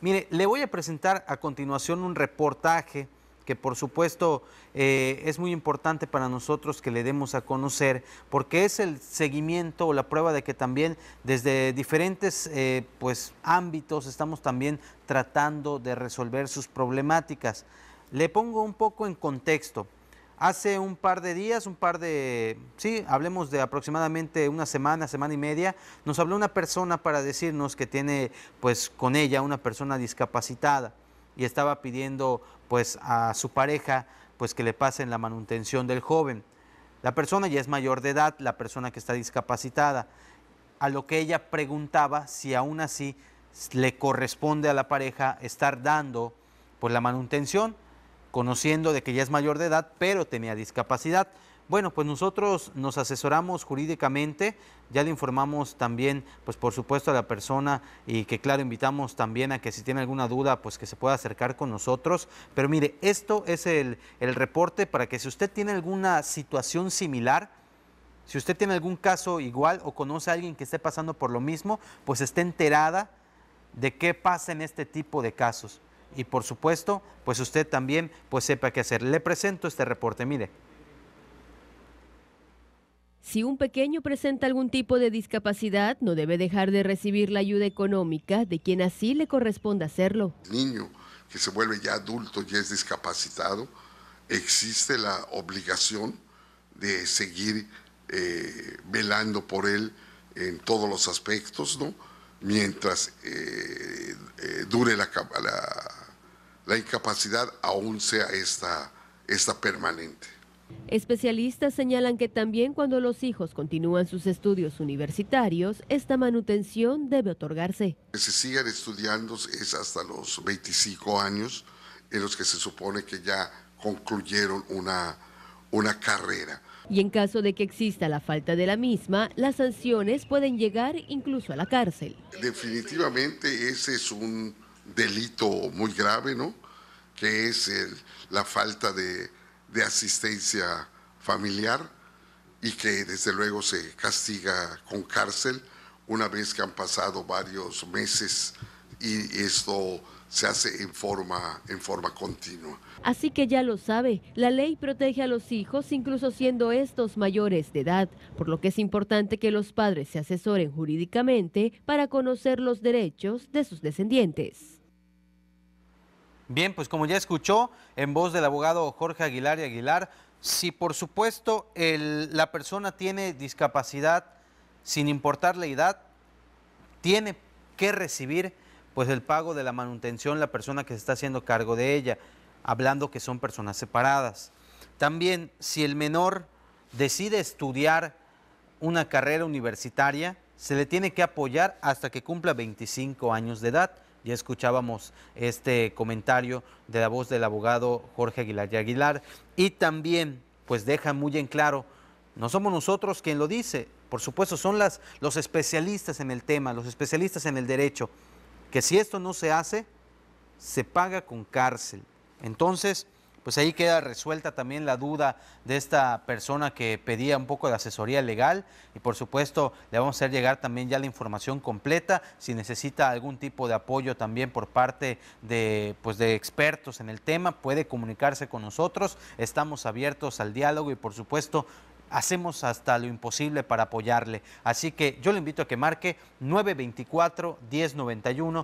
Mire, le voy a presentar a continuación un reportaje que por supuesto eh, es muy importante para nosotros que le demos a conocer, porque es el seguimiento o la prueba de que también desde diferentes eh, pues, ámbitos estamos también tratando de resolver sus problemáticas. Le pongo un poco en contexto. Hace un par de días, un par de, sí, hablemos de aproximadamente una semana, semana y media, nos habló una persona para decirnos que tiene pues con ella una persona discapacitada y estaba pidiendo pues a su pareja pues que le pasen la manutención del joven. La persona ya es mayor de edad, la persona que está discapacitada, a lo que ella preguntaba si aún así le corresponde a la pareja estar dando pues la manutención conociendo de que ya es mayor de edad, pero tenía discapacidad. Bueno, pues nosotros nos asesoramos jurídicamente, ya le informamos también, pues por supuesto a la persona y que claro, invitamos también a que si tiene alguna duda, pues que se pueda acercar con nosotros. Pero mire, esto es el, el reporte para que si usted tiene alguna situación similar, si usted tiene algún caso igual o conoce a alguien que esté pasando por lo mismo, pues esté enterada de qué pasa en este tipo de casos y por supuesto, pues usted también pues sepa qué hacer. Le presento este reporte, mire. Si un pequeño presenta algún tipo de discapacidad, no debe dejar de recibir la ayuda económica de quien así le corresponda hacerlo. El niño que se vuelve ya adulto y es discapacitado, existe la obligación de seguir eh, velando por él en todos los aspectos, ¿no? Mientras eh, eh, dure la, la la incapacidad aún sea esta, esta permanente. Especialistas señalan que también cuando los hijos continúan sus estudios universitarios, esta manutención debe otorgarse. Que se sigan estudiando es hasta los 25 años, en los que se supone que ya concluyeron una, una carrera. Y en caso de que exista la falta de la misma, las sanciones pueden llegar incluso a la cárcel. Definitivamente ese es un delito muy grave, ¿no? Que es la falta de, de asistencia familiar y que desde luego se castiga con cárcel una vez que han pasado varios meses y esto se hace en forma, en forma continua. Así que ya lo sabe, la ley protege a los hijos incluso siendo estos mayores de edad, por lo que es importante que los padres se asesoren jurídicamente para conocer los derechos de sus descendientes. Bien, pues como ya escuchó en voz del abogado Jorge Aguilar y Aguilar, si por supuesto la persona tiene discapacidad, sin importar la edad, tiene que recibir pues el pago de la manutención la persona que se está haciendo cargo de ella, hablando que son personas separadas. También si el menor decide estudiar una carrera universitaria, se le tiene que apoyar hasta que cumpla 25 años de edad. Ya escuchábamos este comentario de la voz del abogado Jorge Aguilar y Aguilar. Y también, pues deja muy en claro, no somos nosotros quien lo dice, por supuesto, son las, los especialistas en el tema, los especialistas en el derecho, que si esto no se hace, se paga con cárcel. Entonces, pues ahí queda resuelta también la duda de esta persona que pedía un poco de asesoría legal y por supuesto le vamos a hacer llegar también ya la información completa si necesita algún tipo de apoyo también por parte de pues de expertos en el tema puede comunicarse con nosotros estamos abiertos al diálogo y por supuesto hacemos hasta lo imposible para apoyarle. Así que yo le invito a que marque 924-1091